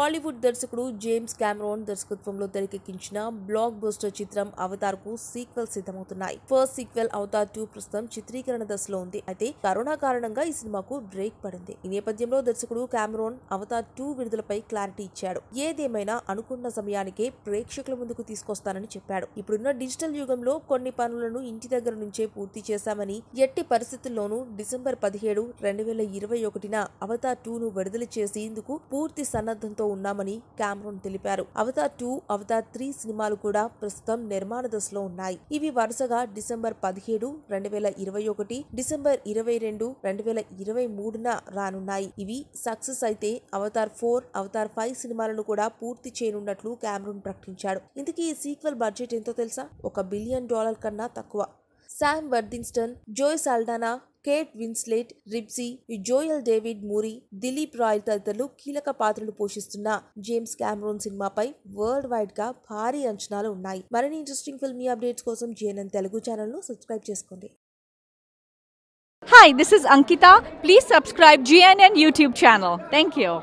Hollywood దర్శకుడు James Cameron దర్శకత్వంలో తెరకెక్కించిన బ్లాక్ బోస్టర్ చిత్రం అవతార్ కు సీక్వెల్ సిద్ధమవుతున్నాయి ఫస్ట్ సీక్వెల్ అవతార్ టూ ప్రస్తుతం చిత్రీకరణ దశలో ఉంది అయితే కరోనా కారణంగా ఈ సినిమాకు బ్రేక్ పడింది ఈ నేపథ్యంలో దర్శకుడు కెమెరాన్ అవతార్ టూ విడుదలపై క్లారిటీ ఇచ్చాడు ఏదేమైనా అనుకున్న సమయానికే ప్రేక్షకుల ముందుకు తీసుకొస్తానని చెప్పాడు ఇప్పుడున్న డిజిటల్ యుగంలో కొన్ని పనులను ఇంటి దగ్గర నుంచే పూర్తి చేశామని ఎట్టి పరిస్థితుల్లోనూ డిసెంబర్ పదిహేడు రెండు వేల ఇరవై ఒకటిన అవతార్ టూను విడుదల చేసేందుకు పూర్తి సన్నద్ధంతో ఉన్నామని కామరూన్ తెలిపారు అవతార్ టూ అవతార్ త్రీ సినిమాలు కూడా ప్రస్తుతం నిర్మాణ దశలో ఉన్నాయి ఇవి వరుసగా డిసెంబర్ పదిహేడు రెండు వేల ఇరవై ఒకటి డిసెంబర్ ఇరవై రెండు రెండు వేల ఇరవై మూడున రానున్నాయి ఇవి సక్సెస్ అయితే అవతార్ ఫోర్ అవతార్ ఫైవ్ సినిమాలను కూడా పూర్తి చేయనున్నట్లు కామరూన్ ప్రకటించాడు ఇందుకే ఈ సీక్వెల్ బడ్జెట్ ఎంతో తెలుసా ఒక బిలియన్ డాలర్ కన్నా తక్కువ Sam Worthington Zoe Saldana Kate Winslet Ribisi Joel David Moore Dileep Rai తదితరులు కీలక పాత్రలు పోషిస్తున్న జేమ్స్ కామ్రోన్ సినిమాపై వరల్డ్ వైడ్ గా భారీ అంచనాలు ఉన్నాయి మరిన్ని ఇంట్రెస్టింగ్ ఫిల్మీ అప్డేట్స్ కోసం జేఎన్ఎన్ తెలుగు ఛానల్ను సబ్స్క్రైబ్ చేసుకోండి Hi, this is Ankita. Please subscribe GNN YouTube channel. Thank you.